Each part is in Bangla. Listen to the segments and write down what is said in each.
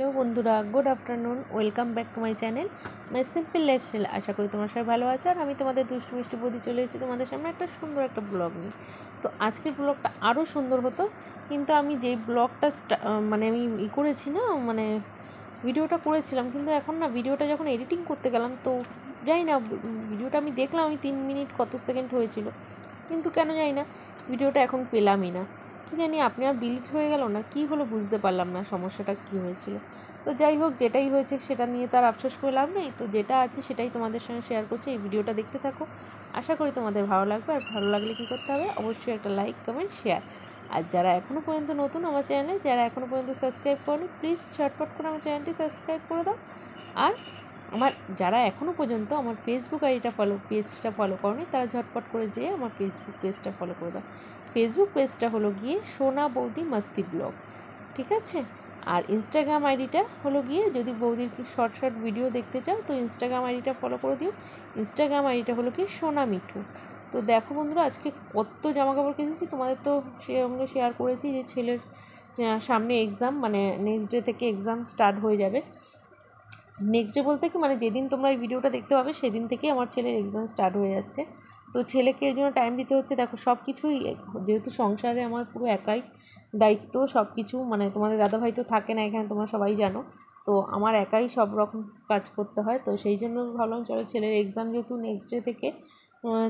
হ্যালো বন্ধুরা good afternoon welcome back to my channel my simple lifestyle আশা করি তোমার সবাই ভালো আছো আর আমি তোমাদের দুষ্টু মিষ্টি বদি চলে এসেছি তোমাদের সামনে একটা সুন্দর একটা ব্লগ নিই তো আজকের ব্লগটা আরও সুন্দর হতো কিন্তু আমি যেই ব্লগটা মানে আমি ই করেছি না মানে ভিডিওটা করেছিলাম কিন্তু এখন না ভিডিওটা যখন এডিটিং করতে গেলাম তো যাই না ভিডিওটা আমি দেখলাম আমি তিন মিনিট কত সেকেন্ড হয়েছিল কিন্তু কেন যাই না ভিডিওটা এখন পেলামই না কি জানি আপনি আর বিলিট হয়ে গেল না কি হলো বুঝতে পারলাম না সমস্যাটা কি হয়েছিল তো যাই হোক যেটাই হয়েছে সেটা নিয়ে তার আফসোস করে লাভ নেই তো যেটা আছে সেটাই তোমাদের সঙ্গে শেয়ার করছি এই ভিডিওটা দেখতে থাকো আশা করি তোমাদের ভালো লাগবে আর ভালো লাগলে কী করতে হবে অবশ্যই একটা লাইক কমেন্ট শেয়ার আর যারা এখনও পর্যন্ত নতুন আমার চ্যানেলে যারা এখনও পর্যন্ত সাবস্ক্রাইব করেন প্লিজ ছটপট করে আমার চ্যানেলটি সাবস্ক্রাইব করে দাও আর আমার যারা এখনও পর্যন্ত আমার ফেসবুক আইডিটা ফলো পেজটা ফলো করেনি তারা ঝটপট করে যেয়ে আমার ফেসবুক পেজটা ফলো করে দাও ফেসবুক পেজটা হলো গিয়ে সোনা বৌদি মাস্তি ব্লগ ঠিক আছে আর ইনস্টাগ্রাম আইডিটা হলো গিয়ে যদি বৌদির শর্ট শর্ট ভিডিও দেখতে চাও তো ইনস্টাগ্রাম আইডিটা ফলো করে দিও ইনস্টাগ্রাম আইডিটা হলো গিয়ে সোনা মিঠু তো দেখো বন্ধুরা আজকে কত জামা কাপড় কিনেছি তোমাদের তো সঙ্গে শেয়ার করেছি যে ছেলের সামনে এক্সাম মানে নেক্সট ডে থেকে এক্সাম স্টার্ট হয়ে যাবে নেক্সট ডে বলতে কি মানে যেদিন তোমরা এই ভিডিওটা দেখতে পাবে সেদিন থেকে আমার ছেলের এক্সাম স্টার্ট হয়ে যাচ্ছে তো ছেলেকে এই জন্য টাইম দিতে হচ্ছে দেখো সব কিছুই যেহেতু সংসারে আমার পুরো একাই দায়িত্ব সব কিছু মানে তোমাদের দাদাভাই তো থাকে না এখানে তোমরা সবাই জানো তো আমার একাই সব রকম কাজ করতে হয় তো সেই জন্য ভাবলাম চলো ছেলের এক্সাম যেহেতু নেক্সট ডে থেকে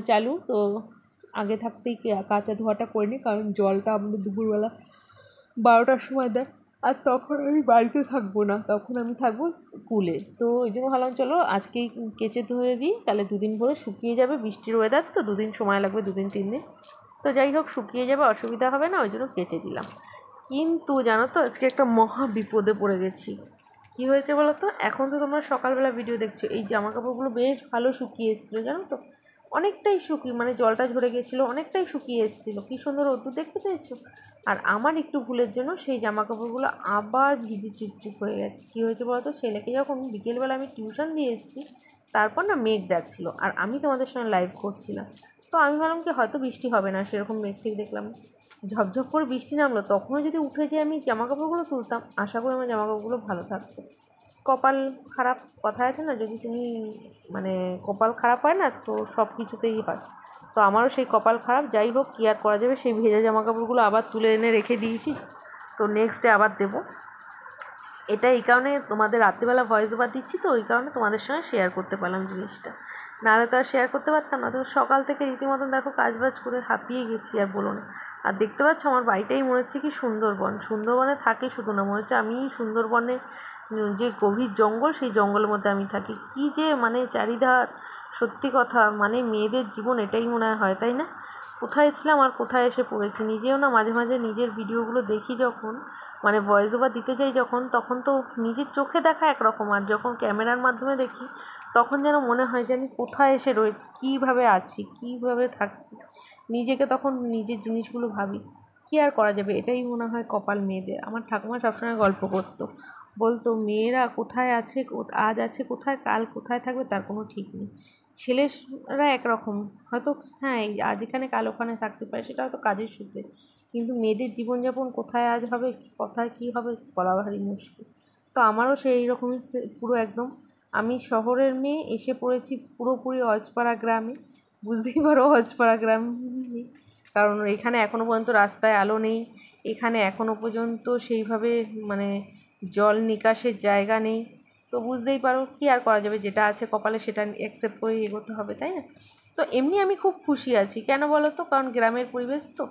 চালু তো আগে থাকতেই কাঁচা ধোয়াটা করে নিই কারণ জলটা আমাদের দুপুরবেলা বারোটার সময় দেয় আর তখন আমি বাড়িতে থাকবো না তখন আমি থাকবো স্কুলে তো ওই জন্য ভাবলাম চলো আজকেই কেচে ধরে দিই তাহলে দুদিন ভরে শুকিয়ে যাবে বৃষ্টির ওয়েদার তো দুদিন সময় লাগবে দুদিন তিন দিন তো যাই হোক শুকিয়ে যাবে অসুবিধা হবে না ওই জন্য কেচে দিলাম কিন্তু জানো তো আজকে একটা মহা বিপদে পড়ে গেছি কি হয়েছে বলো তো এখন তো তোমরা সকালবেলা ভিডিও দেখছো এই জামা কাপড়গুলো বেশ ভালো শুকিয়ে এসেছিলো জানো তো অনেকটাই শুকিয়ে মানে জলটা ঝরে গেছিলো অনেকটাই শুকিয়ে এসেছিলো কী সুন্দর রোদ্দুর দেখতে পেয়েছো আর আমার একটু ভুলের জন্য সেই জামা কাপড়গুলো আবার ভিজে চিপচিপ হয়ে গেছে কী হয়েছে বলতো ছেলেকে যখন বিকেলবেলা আমি টিউশন দিয়ে এসেছি তারপর না মেঘ ডাকছিল আর আমি তোমাদের সঙ্গে লাইভ করছিলাম তো আমি ভাবলাম কি হয়তো বৃষ্টি হবে না সেরকম মেঘ ঠিক দেখলাম ঝপঝপ করে বৃষ্টি নামলো তখনও যদি উঠে যে আমি জামা কাপড়গুলো তুলতাম আশা করি আমার জামা কাপড়গুলো ভালো থাকতো কপাল খারাপ কথা আছে না যদি তুমি মানে কপাল খারাপ হয় না তো সব কিছুতেই হয় তো আমারও সেই কপাল খারাপ যাই হোক কী আর করা যাবে সেই ভেজা জামা কাপড়গুলো আবার তুলে এনে রেখে দিয়েছি তো নেক্সটে আবার দেবো এটা এই কারণে তোমাদের রাত্রিবেলা ভয়েস ওভার দিচ্ছি তো ওই কারণে তোমাদের সঙ্গে শেয়ার করতে পারলাম জিনিসটা নাহলে তো আর শেয়ার করতে পারতাম না তো সকাল থেকে রীতিমতন দেখো কাজবাজ করে হাঁপিয়ে গেছি আর বলো না আর দেখতে পাচ্ছ আমার বাড়িটাই মনে হচ্ছে কি সুন্দরবন সুন্দরবনে থাকে শুধু না মনে হচ্ছে আমি সুন্দরবনে যে গভীর জঙ্গল সেই জঙ্গলের মধ্যে আমি থাকি কি যে মানে চারিধার সত্যি কথা মানে মেয়েদের জীবন এটাই মনে হয় তাই না কোথায় ছিলাম আর কোথায় এসে পড়েছি নিজেও না মাঝে মাঝে নিজের ভিডিওগুলো দেখি যখন মানে ভয়েস ওভার দিতে যাই যখন তখন তো নিজের চোখে দেখা একরকম আর যখন ক্যামেরার মাধ্যমে দেখি তখন যেন মনে হয় যে আমি কোথায় এসে রয়েছি কীভাবে আছি কীভাবে থাকছি নিজেকে তখন নিজের জিনিসগুলো ভাবি কী আর করা যাবে এটাই মনে হয় কপাল মেয়েদের আমার ঠাকুমা সবসময় গল্প করতো বলতো মেয়েরা কোথায় আছে আজ আছে কোথায় কাল কোথায় থাকবে তার কোনো ঠিক নেই ছেলেরা একরকম হয়তো হ্যাঁ আজ এখানে কাল ওখানে থাকতে পারে সেটা হয়তো কাজের সূত্রে কিন্তু মেয়েদের জীবনযাপন কোথায় আজ হবে কোথায় কী হবে বলা ভারী মুশকিল তো আমারও সেই রকমই পুরো একদম আমি শহরের মেয়ে এসে পড়েছি পুরোপুরি অজপাড়া গ্রামে বুঝতেই পারো অজপাড়া গ্রাম কারণ এখানে এখনও পর্যন্ত রাস্তায় আলো নেই এখানে এখনও পর্যন্ত সেইভাবে মানে জল নিকাশের জায়গা নেই তো বুঝতেই পারো কী আর করা যাবে যেটা আছে কপালে সেটা অ্যাকসেপ্ট করে এগোতে হবে তাই না তো এমনি আমি খুব খুশি আছি কেন বলো তো কারণ গ্রামের পরিবেশ তো